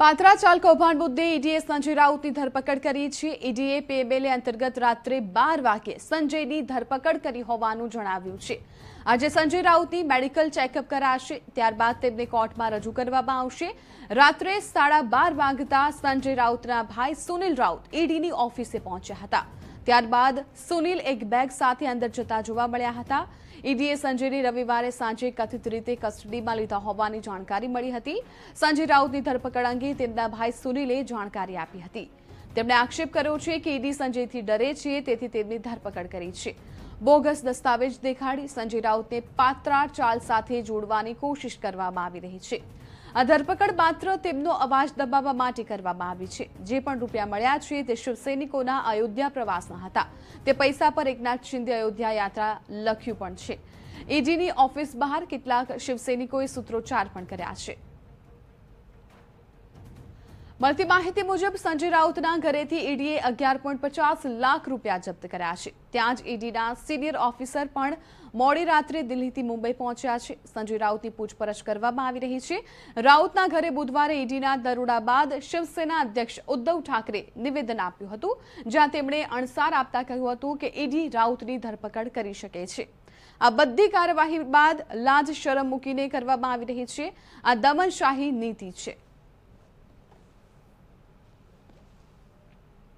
પાત્રા ચાલ કૌભાંડ મુદ્દે ઈડીએ સંજય રાઉતની ધરપકડ કરી છે ઈડીએ પીએબીએલ અંતર્ગત રાત્રે બાર વાગે સંજયની ધરપકડ કરી હોવાનું જણાવ્યું છે આજે સંજય રાઉતની મેડિકલ ચેકઅપ કરાશે ત્યારબાદ તેમને કોર્ટમાં રજૂ કરવામાં આવશે રાત્રે સાડા બાર વાગતા સંજય રાઉતના ભાઈ સુનિલ રાઉત ઈડીની ઓફિસે પહોંચ્યા હતા ત્યારબાદ સુનિલ એક બેગ સાથે અંદર જતા જોવા મળ્યા હતા ઈડીએ સંજયને રવિવારે સાંજે કથિત રીતે કસ્ટડીમાં લીધા હોવાની જાણકારી મળી હતી સંજય રાઉતની ધરપકડ અંગે તેમના ભાઈ સુનિલે જાણકારી આપી હતી તેમણે આક્ષેપ કર્યો છે કે ઈડી સંજયથી ડરે છે તેથી તેમની ધરપકડ કરી છે બોગસ દસ્તાવેજ દેખાડી સંજય રાઉતને પાત્રા ચાલ સાથે જોડવાની કોશિશ કરવામાં આવી રહી છે આ ધરપકડ માત્ર તેમનો અવાજ દબાવવા માટે કરવામાં આવી છે જે પણ રૂપિયા મળ્યા છે તે શિવસૈનિકોના અયોધ્યા પ્રવાસના હતા તે પૈસા પર એકનાથ શિંદે અયોધ્યા યાત્રા લખ્યું પણ છે એજીની ઓફિસ બહાર કેટલાક શિવસૈનિકોએ સૂત્રોચ્ચાર પણ કર્યા છે મળતી માહિતી મુજબ સંજય રાઉતના ઘરેથી ઈડીએ અગિયાર પોઈન્ટ પચાસ લાખ રૂપિયા જપ્ત કર્યા છે ત્યાં જ ઈડીના સિનિયર ઓફિસર પણ મોડી રાત્રે દિલ્હીથી મુંબઈ પહોંચ્યા છે સંજય રાઉતની પૂછપરછ કરવામાં આવી રહી છે રાઉતના ઘરે બુધવારે ઈડીના દરોડા બાદ શિવસેના અધ્યક્ષ ઉદ્ધવ ઠાકરે નિવેદન આપ્યું હતું જ્યાં તેમણે અણસાર આપતા કહ્યું હતું કે ઈડી રાઉતની ધરપકડ કરી શકે છે આ બધી કાર્યવાહી બાદ લાજ શરમ મૂકીને કરવામાં આવી રહી છે આ દમનશાહી નીતિ છે